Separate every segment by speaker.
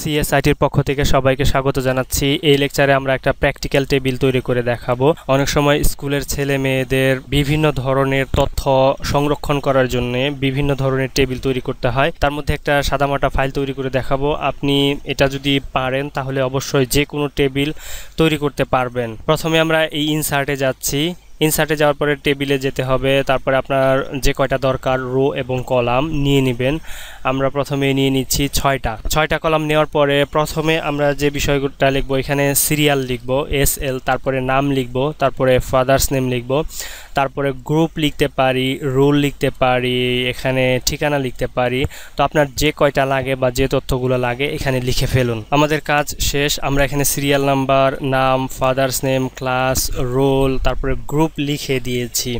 Speaker 1: সিএসআইটির পক্ষ থেকে সবাইকে স্বাগত জানাচ্ছি এই লেকচারে আমরা একটা প্র্যাকটিক্যাল টেবিল তৈরি করে দেখাবো অনেক সময় স্কুলের ছেলে মেয়েদের বিভিন্ন ধরনের তথ্য সংরক্ষণ করার জন্য বিভিন্ন ধরনের টেবিল তৈরি করতে হয় তার মধ্যে একটা সাদামাটা ফাইল তৈরি করে দেখাবো আপনি এটা যদি পারেন তাহলে অবশ্যই যে কোনো টেবিল তৈরি করতে পারবেন প্রথমে আমরা এই ইনসার্টে যাচ্ছি ইনসার্টে যাওয়ার পরে টেবিলে যেতে হবে তারপরে আপনার যে কয়টা দরকার রো এবং কলাম নিয়ে নেবেন আমরা প্রথমে নিয়ে নিচ্ছি ছয়টা ছয়টা কলাম নেওয়ার পরে প্রথমে আমরা যে বিষয়টা লিখবো এখানে সিরিয়াল লিখব এস এল তারপরে নাম লিখব তারপরে ফাদার্স নেম লিখব তারপরে গ্রুপ লিখতে পারি রোল লিখতে পারি এখানে ঠিকানা লিখতে পারি তো আপনার যে কয়টা লাগে বা যে তথ্যগুলো লাগে এখানে লিখে ফেলুন আমাদের কাজ শেষ আমরা এখানে সিরিয়াল নাম্বার নাম ফাদার্স নেম ক্লাস রোল তারপরে গ্রুপ লিখে দিয়েছি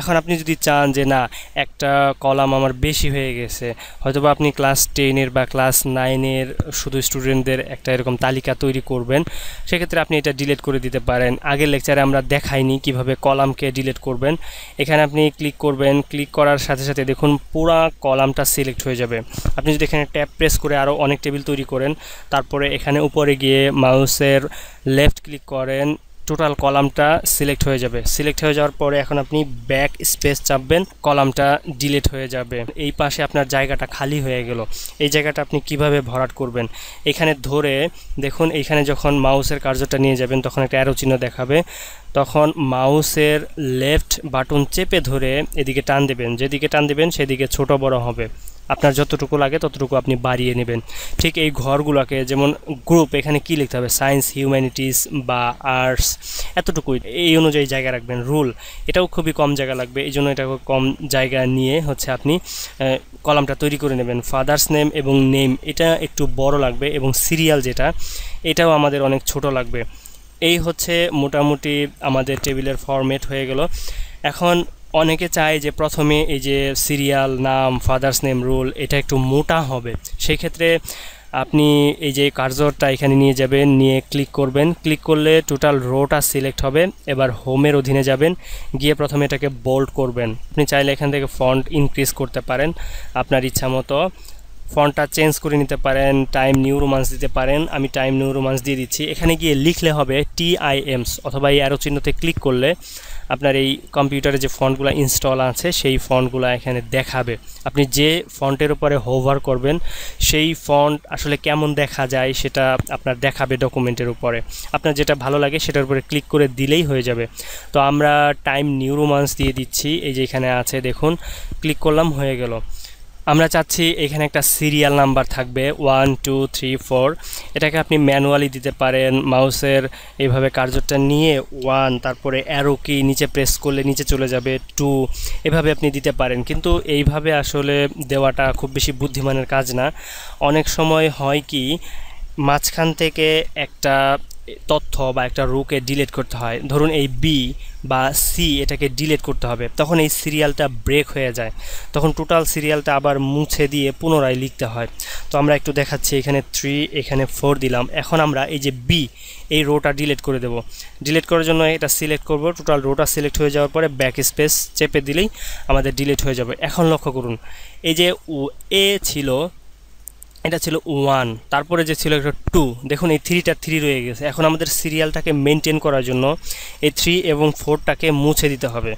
Speaker 1: এখন আপনি যদি চান যে না একটা কলাম আমার বেশি হয়ে গেছে হয়তোবা আপনি ক্লাস টেনের বা ক্লাস নাইনের শুধু স্টুডেন্টদের একটা এরকম তালিকা তৈরি করবেন সেক্ষেত্রে আপনি এটা ডিলেট করে দিতে পারেন আগের লেকচারে আমরা দেখাইনি কিভাবে কলামকে ডিলেট করবেন এখানে আপনি ক্লিক করবেন ক্লিক করার সাথে সাথে দেখুন পুরা কলামটা সিলেক্ট হয়ে যাবে আপনি যদি এখানে ট্যাপ প্রেস করে আরও অনেক টেবিল তৈরি করেন তারপরে এখানে উপরে গিয়ে মাউসের লেফট ক্লিক করেন টোটাল কলামটা সিলেক্ট হয়ে যাবে সিলেক্ট হয়ে যাওয়ার পরে এখন আপনি ব্যাক স্পেস চাপবেন কলামটা ডিলিট হয়ে যাবে এই পাশে আপনার জায়গাটা খালি হয়ে গেল এই জায়গাটা আপনি কিভাবে ভরাট করবেন এখানে ধরে দেখুন এইখানে যখন মাউসের কার্যটা নিয়ে যাবেন তখন একটা অ্যারো চিহ্ন দেখাবে তখন মাউসের লেফট বাটন চেপে ধরে এদিকে টান দেবেন যেদিকে টান দেবেন সেদিকে ছোট বড় হবে আপনার যতটুকু লাগে ততটুকু আপনি বাড়িয়ে নেবেন ঠিক এই ঘরগুলোকে যেমন গ্রুপ এখানে কি লিখতে হবে সায়েন্স হিউম্যানিটিস বা আর্টস এতটুকুই এই অনুযায়ী জায়গা রাখবেন রুল এটাও খুবই কম জায়গা লাগবে এই জন্য এটা কম জায়গা নিয়ে হচ্ছে আপনি কলামটা তৈরি করে নেবেন ফাদার্স নেম এবং নেম এটা একটু বড় লাগবে এবং সিরিয়াল যেটা এটাও আমাদের অনেক ছোট লাগবে এই হচ্ছে মোটামুটি আমাদের টেবিলের ফরম্যাট হয়ে গেল এখন অনেকে চায় যে প্রথমে এই যে সিরিয়াল নাম ফাদার্স নেম রুল এটা একটু মোটা হবে সেই ক্ষেত্রে আপনি এই যে কার্জরটা এখানে নিয়ে যাবেন নিয়ে ক্লিক করবেন ক্লিক করলে টোটাল রোটা সিলেক্ট হবে এবার হোমের অধীনে যাবেন গিয়ে প্রথমে এটাকে বোল্ড করবেন আপনি চাইলে এখান থেকে ফন্ট ইনক্রিজ করতে পারেন আপনার ইচ্ছা মতো ফন্টটা চেঞ্জ করে নিতে পারেন টাইম নিউ রোমান্স দিতে পারেন আমি টাইম নিউ রোমান্স দিয়ে দিচ্ছি এখানে গিয়ে লিখলে হবে টিআইএমস অথবা এই অ্যারো চিহ্নতে ক্লিক করলে আপনার এই কম্পিউটারে যে ফন্টগুলো ইনস্টল আছে সেই ফন্টগুলো এখানে দেখাবে আপনি যে ফন্টের উপরে হোভার করবেন সেই ফন্ট আসলে কেমন দেখা যায় সেটা আপনার দেখাবে ডকুমেন্টের উপরে আপনার যেটা ভালো লাগে সেটার উপরে ক্লিক করে দিলেই হয়ে যাবে তো আমরা টাইম নিউ রোমান্স দিয়ে দিচ্ছি এই যে এখানে আছে দেখুন ক্লিক করলাম হয়ে গেল আমরা চাচ্ছি এখানে একটা সিরিয়াল নাম্বার থাকবে ওয়ান টু থ্রি ফোর এটাকে আপনি ম্যানুয়ালি দিতে পারেন মাউসের এইভাবে কার্যটা নিয়ে ওয়ান তারপরে অ্যারো কি নিচে প্রেস করলে নিচে চলে যাবে টু এভাবে আপনি দিতে পারেন কিন্তু এইভাবে আসলে দেওয়াটা খুব বেশি বুদ্ধিমানের কাজ না অনেক সময় হয় কি মাঝখান থেকে একটা তথ্য বা একটা রুকে ডিলিট করতে হয় ধরুন এই বি বা সি এটাকে ডিলেট করতে হবে তখন এই সিরিয়ালটা ব্রেক হয়ে যায় তখন টোটাল সিরিয়ালটা আবার মুছে দিয়ে পুনরায় লিখতে হয় তো আমরা একটু দেখাচ্ছি এখানে থ্রি এখানে ফোর দিলাম এখন আমরা এই যে বি এই রোটা ডিলেট করে দেব ডিলেট করার জন্য এটা সিলেক্ট করব টোটাল রোটা সিলেক্ট হয়ে যাওয়ার পরে ব্যাক স্পেস চেপে দিলেই আমাদের ডিলেট হয়ে যাবে এখন লক্ষ্য করুন এই যে এ ছিল এটা ছিল ওয়ান তারপরে যে ছিল একটা টু দেখুন এই থ্রিটা থ্রি রয়ে গেছে এখন আমাদের সিরিয়ালটাকে মেনটেন করার জন্য এই থ্রি এবং ফোরটাকে মুছে দিতে হবে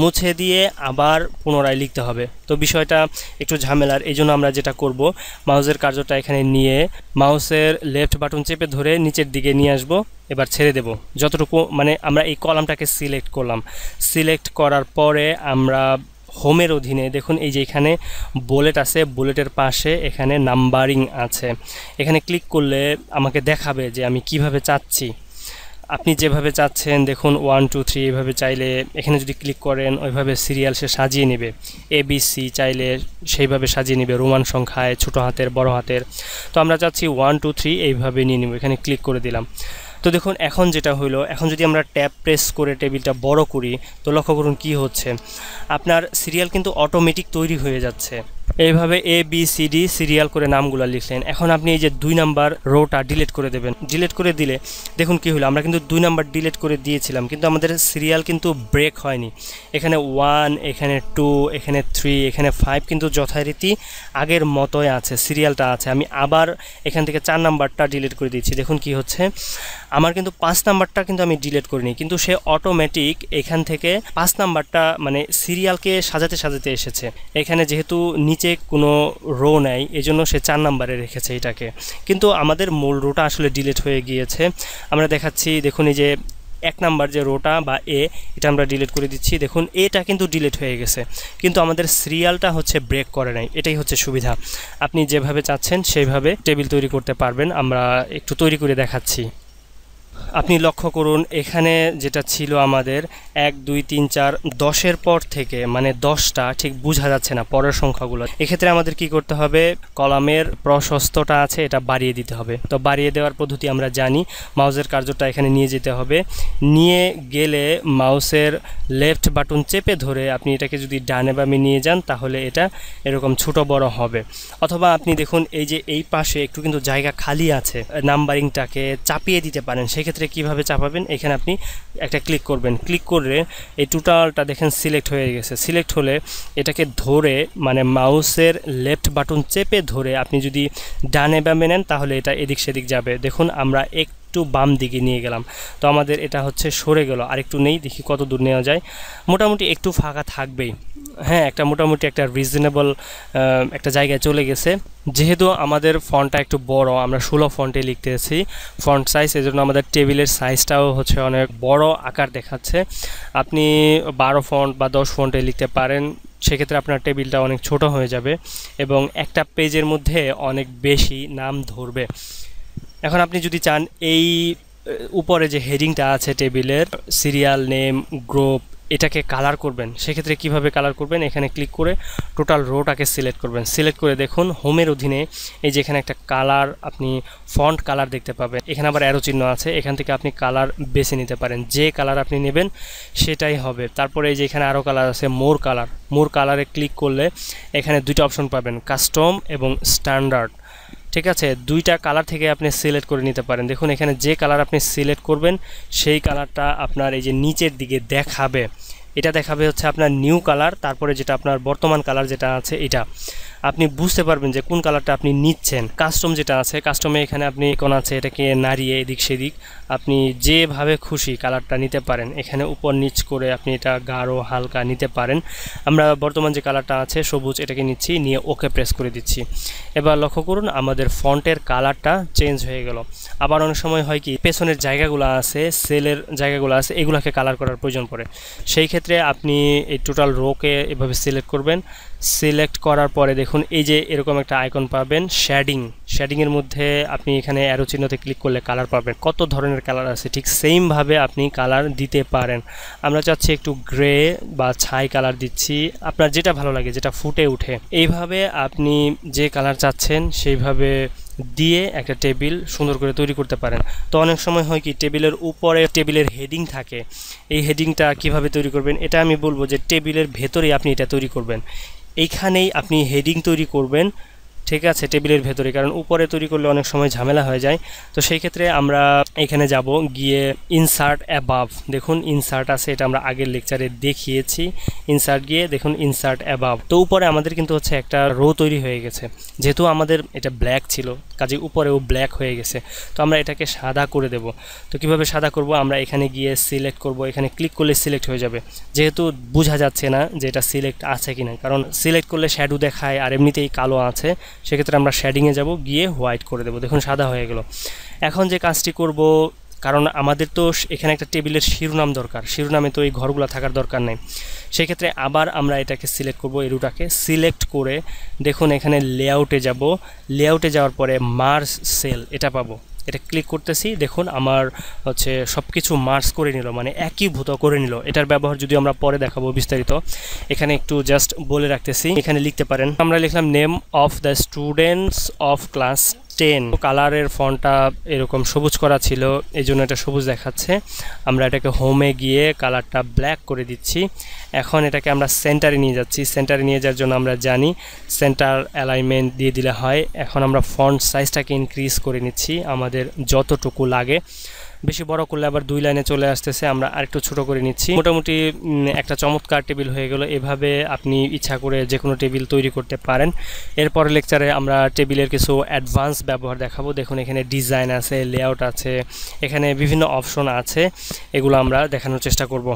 Speaker 1: মুছে দিয়ে আবার পুনরায় লিখতে হবে তো বিষয়টা একটু ঝামেলার এই জন্য আমরা যেটা করব মাউসের কার্যটা এখানে নিয়ে মাউসের লেফট বাটন চেপে ধরে নিচের দিকে নিয়ে আসব এবার ছেড়ে দেব যতটুকু মানে আমরা এই কলামটাকে সিলেক্ট করলাম সিলেক্ট করার পরে আমরা হোমের অধীনে দেখুন এই যে এখানে বুলেট আছে বুলেটের পাশে এখানে নাম্বারিং আছে এখানে ক্লিক করলে আমাকে দেখাবে যে আমি কিভাবে চাচ্ছি আপনি যেভাবে চাচ্ছেন দেখুন ওয়ান টু থ্রি এভাবে চাইলে এখানে যদি ক্লিক করেন ওইভাবে সিরিয়াল সে সাজিয়ে নেবে এ বি সি চাইলে সেইভাবে সাজিয়ে নেবে রোমান সংখ্যায় ছোট হাতের বড় হাতের তো আমরা চাচ্ছি ওয়ান টু থ্রি এইভাবে নিয়ে নেব এখানে ক্লিক করে দিলাম তো দেখুন এখন যেটা হলো এখন যদি আমরা ট্যাব প্রেস করে টেবিলটা বড় করি তো লক্ষ্য করুন কি হচ্ছে আপনার সিরিয়াল কিন্তু অটোমেটিক তৈরি হয়ে যাচ্ছে এইভাবে A B C D serial করে নামগুলো লিখলেন এখন আপনি এই যে দুই নাম্বার রোটা ডিলেট করে দেবেন ডিলেট করে দিলে দেখুন কি হলো আমরা কিন্তু দুই নাম্বার ডিলেট করে দিয়েছিলাম কিন্তু আমাদের সিরিয়াল কিন্তু ব্রেক হয়নি এখানে ওয়ান এখানে টু এখানে থ্রি এখানে ফাইভ কিন্তু যথারীতি আগের মতোই আছে সিরিয়ালটা আছে আমি আবার এখান থেকে চার নাম্বারটা ডিলেট করে দিচ্ছি দেখুন কি হচ্ছে আমার কিন্তু পাঁচ নাম্বারটা কিন্তু আমি ডিলেট করিনি কিন্তু সে অটোমেটিক এখান থেকে পাঁচ নাম্বারটা মানে সিরিয়ালকে সাজাতে সাজাতে এসেছে এখানে যেহেতু নিচে কোনো রো নাই এজন্য সে চার নাম্বারে রেখেছে এটাকে কিন্তু আমাদের মূল রোটা আসলে ডিলেট হয়ে গিয়েছে আমরা দেখাচ্ছি দেখুন এই যে এক নাম্বার যে রোটা বা এ এটা আমরা ডিলেট করে দিচ্ছি দেখুন এটা কিন্তু ডিলেট হয়ে গেছে কিন্তু আমাদের সিরিয়ালটা হচ্ছে ব্রেক করে নাই এটাই হচ্ছে সুবিধা আপনি যেভাবে চাচ্ছেন সেইভাবে টেবিল তৈরি করতে পারবেন আমরা একটু তৈরি করে দেখাচ্ছি আপনি লক্ষ্য করুন এখানে যেটা ছিল আমাদের এক দুই তিন চার দশের পর থেকে মানে দশটা ঠিক বোঝা যাচ্ছে না পরের সংখ্যাগুলো এক্ষেত্রে আমাদের কি করতে হবে কলামের প্রশস্তটা আছে এটা বাড়িয়ে দিতে হবে তো বাড়িয়ে দেওয়ার পদ্ধতি আমরা জানি মাউসের কার্যটা এখানে নিয়ে যেতে হবে নিয়ে গেলে মাউসের লেফট বাটন চেপে ধরে আপনি এটাকে যদি ডানে বামে নিয়ে যান তাহলে এটা এরকম ছোট বড় হবে অথবা আপনি দেখুন এই যে এই পাশে একটু কিন্তু জায়গা খালি আছে নাম্বারিংটাকে চাপিয়ে দিতে পারেন সেক্ষেত্রে সেক্ষেত্রে কীভাবে চাপাবেন এখানে আপনি একটা ক্লিক করবেন ক্লিক করলে এই টোটালটা দেখেন সিলেক্ট হয়ে গেছে সিলেক্ট হলে এটাকে ধরে মানে মাউসের লেফট বাটন চেপে ধরে আপনি যদি ডানে বামে নেন তাহলে এটা এদিক সেদিক যাবে দেখুন আমরা এক একটু বাম দিকে নিয়ে গেলাম তো আমাদের এটা হচ্ছে সরে গেল আর একটু নেই দেখি কত দূর নেওয়া যায় মোটামুটি একটু ফাঁকা থাকবেই হ্যাঁ একটা মোটামুটি একটা রিজনেবল একটা জায়গায় চলে গেছে যেহেতু আমাদের ফন্টটা একটু বড় আমরা ষোলো ফন্টে লিখতেছি ফন্ট সাইজ এজন্য আমাদের টেবিলের সাইজটাও হচ্ছে অনেক বড় আকার দেখাচ্ছে আপনি বারো ফন্ট বা দশ ফন্টে লিখতে পারেন সেক্ষেত্রে আপনার টেবিলটা অনেক ছোট হয়ে যাবে এবং একটা পেজের মধ্যে অনেক বেশি নাম ধরবে এখন আপনি যদি চান এই উপরে যে হেডিংটা আছে টেবিলের সিরিয়াল নেম গ্রুপ এটাকে কালার করবেন সেক্ষেত্রে কিভাবে কালার করবেন এখানে ক্লিক করে টোটাল রোটাকে সিলেক্ট করবেন সিলেক্ট করে দেখুন হোমের অধীনে এই যে এখানে একটা কালার আপনি ফন্ট কালার দেখতে পাবেন এখানে আবার অ্যারো চিহ্ন আছে এখান থেকে আপনি কালার বেছে নিতে পারেন যে কালার আপনি নেবেন সেটাই হবে তারপরে এই যে এখানে আরও কালার আছে মোর কালার মোর কালারে ক্লিক করলে এখানে দুইটা অপশন পাবেন কাস্টম এবং স্ট্যান্ডার্ড ঠিক আছে দুইটা কালার থেকে আপনি সিলেক্ট করে নিতে পারেন দেখুন এখানে যে কালার আপনি সিলেক্ট করবেন সেই কালারটা আপনার এই যে নিচের দিকে দেখাবে এটা দেখাবে হচ্ছে আপনার নিউ কালার তারপরে যেটা আপনার বর্তমান কালার যেটা আছে এটা আপনি বুঝতে পারবেন যে কোন কালারটা আপনি নিচ্ছেন কাস্টম যেটা আছে কাস্টমে এখানে আপনি কোন আছে এটাকে নাড়িয়ে এদিক সেদিক আপনি যেভাবে খুশি কালারটা নিতে পারেন এখানে উপর নিচ করে আপনি এটা গাঢ় হালকা নিতে পারেন আমরা বর্তমান যে কালারটা আছে সবুজ এটাকে নিচ্ছি নিয়ে ওকে প্রেস করে দিচ্ছি এবার লক্ষ্য করুন আমাদের ফন্টের কালারটা চেঞ্জ হয়ে গেল আবার অনেক সময় হয় কি পেছনের জায়গাগুলো আছে সেলের জায়গাগুলো আছে এগুলোকে কালার করার প্রয়োজন পড়ে সেই ক্ষেত্রে আপনি এই টোটাল রোকে এভাবে সিলেক্ট করবেন সিলেক্ট করার পরে দেখুন দেখুন এই যে এরকম একটা আইকন পাবেন শ্যাডিং শ্যাডিংয়ের মধ্যে আপনি এখানে অ্যারো চিহ্নতে ক্লিক করলে কালার পাবেন কত ধরনের কালার আছে ঠিক সেমভাবে আপনি কালার দিতে পারেন আমরা চাচ্ছি একটু গ্রে বা ছাই কালার দিচ্ছি আপনার যেটা ভালো লাগে যেটা ফুটে উঠে এইভাবে আপনি যে কালার চাচ্ছেন সেইভাবে দিয়ে একটা টেবিল সুন্দর করে তৈরি করতে পারেন তো অনেক সময় হয় কি টেবিলের উপরে টেবিলের হেডিং থাকে এই হেডিংটা কিভাবে তৈরি করবেন এটা আমি বলবো যে টেবিলের ভেতরেই আপনি এটা তৈরি করবেন এইখানেই আপনি হেডিং তৈরি করবেন ঠিক আছে টেবিলের ভেতরে কারণ উপরে তৈরি করলে অনেক সময় ঝামেলা হয়ে যায় তো সেই ক্ষেত্রে আমরা এখানে যাব গিয়ে ইনসার্ট অ্যাবাভ দেখুন ইনসার্ট আছে এটা আমরা আগের লেকচারে দেখিয়েছি ইনসার্ট গিয়ে দেখুন ইনসার্ট অ্যাবাভ তো উপরে আমাদের কিন্তু হচ্ছে একটা রো তৈরি হয়ে গেছে যেহেতু আমাদের এটা ব্ল্যাক ছিল কাজে উপরেও ব্ল্যাক হয়ে গেছে তো আমরা এটাকে সাদা করে দেব তো কিভাবে সাদা করব আমরা এখানে গিয়ে সিলেক্ট করব এখানে ক্লিক করলে সিলেক্ট হয়ে যাবে যেহেতু বোঝা যাচ্ছে না যে এটা সিলেক্ট আছে কি না কারণ সিলেক্ট করলে শ্যাডো দেখায় আর এমনিতেই কালো আছে সেক্ষেত্রে আমরা শেডিংয়ে যাব গিয়ে হোয়াইট করে দেবো দেখুন সাদা হয়ে গেল এখন যে কাজটি করব কারণ আমাদের তো এখানে একটা টেবিলের শিরোনাম দরকার শিরোনামে তো এই ঘরগুলো থাকার দরকার নেই সেক্ষেত্রে আবার আমরা এটাকে সিলেক্ট করব এই রুটাকে সিলেক্ট করে দেখুন এখানে লেআউটে যাব লেআউটে যাওয়ার পরে মার্স সেল এটা পাবো এটা ক্লিক করতেছি দেখুন আমার হচ্ছে সব কিছু মার্স করে নিল মানে একীভূত করে নিল এটার ব্যবহার যদি আমরা পরে দেখাবো বিস্তারিত এখানে একটু জাস্ট বলে রাখতেছি এখানে লিখতে পারেন আমরা লিখলাম name of the students of class ten কালারের ফন্টটা এরকম সবুজ করা ছিল এই জন্য এটা সবুজ দেখাচ্ছে আমরা এটাকে হোমে গিয়ে কালারটা ব্ল্যাক করে দিচ্ছি এখন এটাকে আমরা সেন্টারে নিয়ে যাচ্ছি সেন্টারে নিয়ে যাওয়ার জন্য আমরা জানি সেন্টার অ্যালাইনমেন্ট দিয়ে দিলে হয় এখন আমরা ফন্ট সাইজটাকে ইনক্রিজ করে নিচ্ছি আমাদের যতটুকু লাগে বেশি বড় করলে আবার দুই লাইনে চলে আসতেছে আমরা আরেকটু ছোট করে নিচ্ছি মোটামুটি একটা চমৎকার টেবিল হয়ে গেল এভাবে আপনি ইচ্ছা করে যে কোনো টেবিল তৈরি করতে পারেন এরপর লেকচারে আমরা টেবিলের কিছু অ্যাডভান্স ব্যবহার দেখাবো দেখুন এখানে ডিজাইন আছে লেআউট আছে এখানে বিভিন্ন অপশন আছে এগুলো আমরা দেখানোর চেষ্টা করব